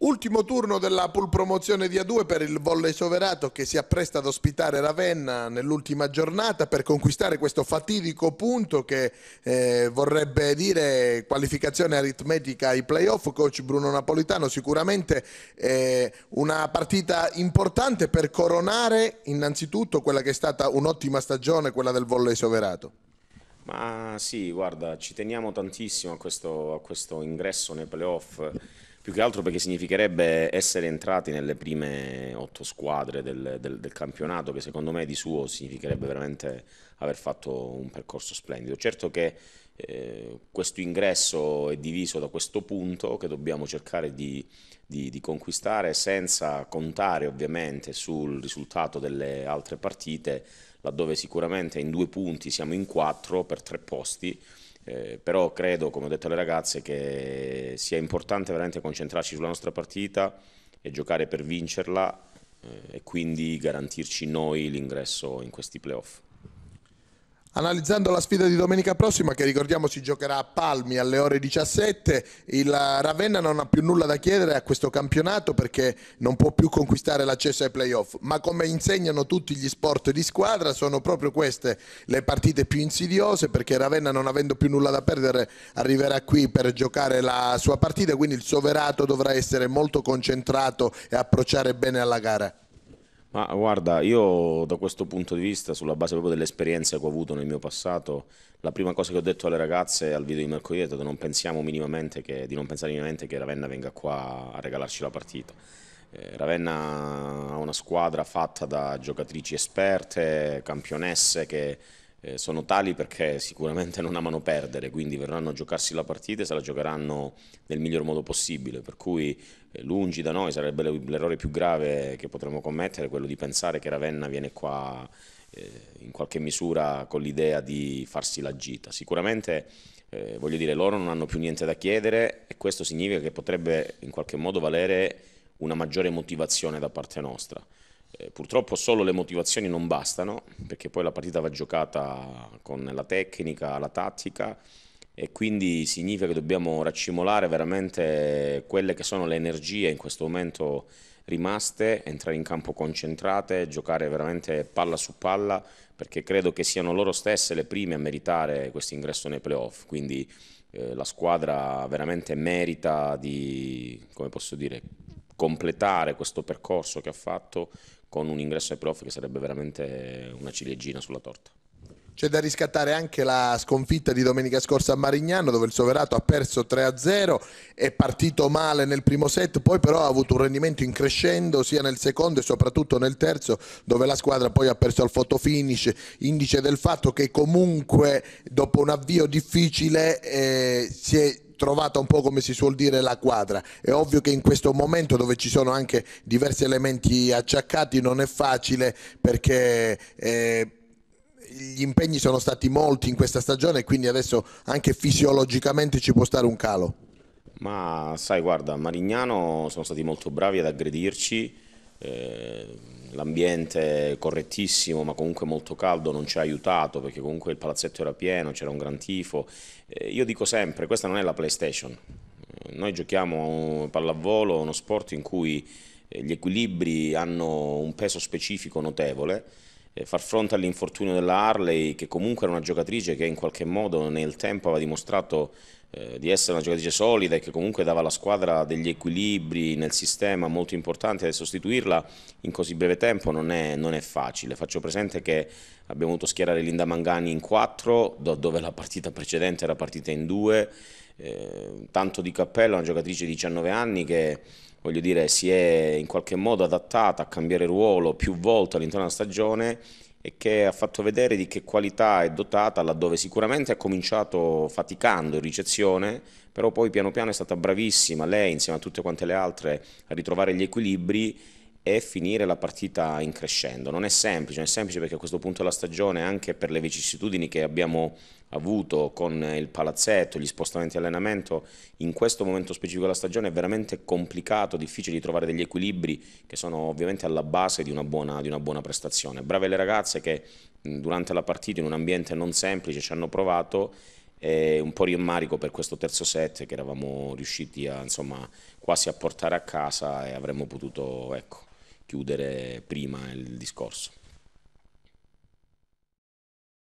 Ultimo turno della pool promozione di A2 per il Volley Soverato che si appresta ad ospitare Ravenna nell'ultima giornata per conquistare questo fatidico punto che eh, vorrebbe dire qualificazione aritmetica ai playoff. Coach Bruno Napolitano sicuramente eh, una partita importante per coronare innanzitutto quella che è stata un'ottima stagione, quella del Volley Soverato. Ma sì, guarda, ci teniamo tantissimo a questo, a questo ingresso nei playoff più che altro perché significherebbe essere entrati nelle prime otto squadre del, del, del campionato, che secondo me di suo significherebbe veramente aver fatto un percorso splendido. Certo che eh, questo ingresso è diviso da questo punto che dobbiamo cercare di, di, di, conquistare senza contare ovviamente sul risultato delle altre partite, laddove sicuramente in due punti siamo in quattro per tre posti eh, però credo, come ho detto alle ragazze, che sia importante veramente concentrarci sulla nostra partita e giocare per vincerla eh, e quindi garantirci noi l'ingresso in questi playoff. Analizzando la sfida di domenica prossima, che ricordiamo si giocherà a Palmi alle ore 17, il Ravenna non ha più nulla da chiedere a questo campionato perché non può più conquistare l'accesso ai playoff, ma come insegnano tutti gli sport di squadra sono proprio queste le partite più insidiose perché Ravenna non avendo più nulla da perdere arriverà qui per giocare la sua partita, quindi il soverato dovrà essere molto concentrato e approcciare bene alla gara. Ma guarda, io da questo punto di vista, sulla base proprio dell'esperienza che ho avuto nel mio passato, la prima cosa che ho detto alle ragazze al video di mercoledì è stato non pensiamo minimamente che, di non pensare minimamente che Ravenna venga qua a regalarci la partita. Eh, Ravenna ha una squadra fatta da giocatrici esperte, campionesse che eh, sono tali perché sicuramente non amano perdere, quindi verranno a giocarsi la partita e se la giocheranno nel miglior modo possibile, per cui eh, lungi da noi sarebbe l'errore più grave che potremmo commettere, quello di pensare che Ravenna viene qua eh, in qualche misura con l'idea di farsi la gita. Sicuramente eh, voglio dire, loro non hanno più niente da chiedere e questo significa che potrebbe in qualche modo valere una maggiore motivazione da parte nostra. Eh, purtroppo solo le motivazioni non bastano, perché poi la partita va giocata con la tecnica, la tattica, e quindi significa che dobbiamo raccimolare veramente quelle che sono le energie in questo momento rimaste, entrare in campo concentrate, giocare veramente palla su palla, perché credo che siano loro stesse le prime a meritare questo ingresso nei playoff. Quindi eh, la squadra veramente merita di, come posso dire, completare questo percorso che ha fatto con un ingresso ai prof che sarebbe veramente una ciliegina sulla torta. C'è da riscattare anche la sconfitta di domenica scorsa a Marignano dove il Soverato ha perso 3-0, è partito male nel primo set, poi però ha avuto un rendimento in crescendo sia nel secondo e soprattutto nel terzo dove la squadra poi ha perso al fotofinish, indice del fatto che comunque dopo un avvio difficile eh, si è trovata un po' come si suol dire la quadra. È ovvio che in questo momento dove ci sono anche diversi elementi acciaccati non è facile perché... Eh, gli impegni sono stati molti in questa stagione e quindi adesso anche fisiologicamente ci può stare un calo. Ma sai, guarda, Marignano sono stati molto bravi ad aggredirci eh, l'ambiente correttissimo ma comunque molto caldo non ci ha aiutato perché comunque il palazzetto era pieno, c'era un gran tifo. Eh, io dico sempre, questa non è la PlayStation, eh, noi giochiamo a pallavolo, uno sport in cui gli equilibri hanno un peso specifico notevole, far fronte all'infortunio della Harley che comunque era una giocatrice che in qualche modo nel tempo aveva dimostrato eh, di essere una giocatrice solida e che comunque dava alla squadra degli equilibri nel sistema molto importanti e sostituirla in così breve tempo non è, non è, facile. Faccio presente che abbiamo dovuto schierare Linda Mangani in 4, dove la partita precedente era partita in 2, eh, tanto di cappello, una giocatrice di 19 anni che voglio dire, si è in qualche modo adattata a cambiare ruolo più volte all'interno della stagione e che ha fatto vedere di che qualità è dotata laddove sicuramente ha cominciato faticando in ricezione, però poi piano piano è stata bravissima lei insieme a tutte quante le altre a ritrovare gli equilibri e finire la partita in crescendo. Non è semplice, non è semplice perché a questo punto della stagione anche per le vicissitudini che abbiamo avuto con il palazzetto, gli spostamenti di allenamento, in questo momento specifico della stagione è veramente complicato, difficile di trovare degli equilibri che sono ovviamente alla base di una buona, di una buona prestazione. Brave le ragazze che durante la partita in un ambiente non semplice ci hanno provato e un po' rimmarico per questo terzo set che eravamo riusciti a, insomma, quasi a portare a casa e avremmo potuto ecco, chiudere prima il discorso.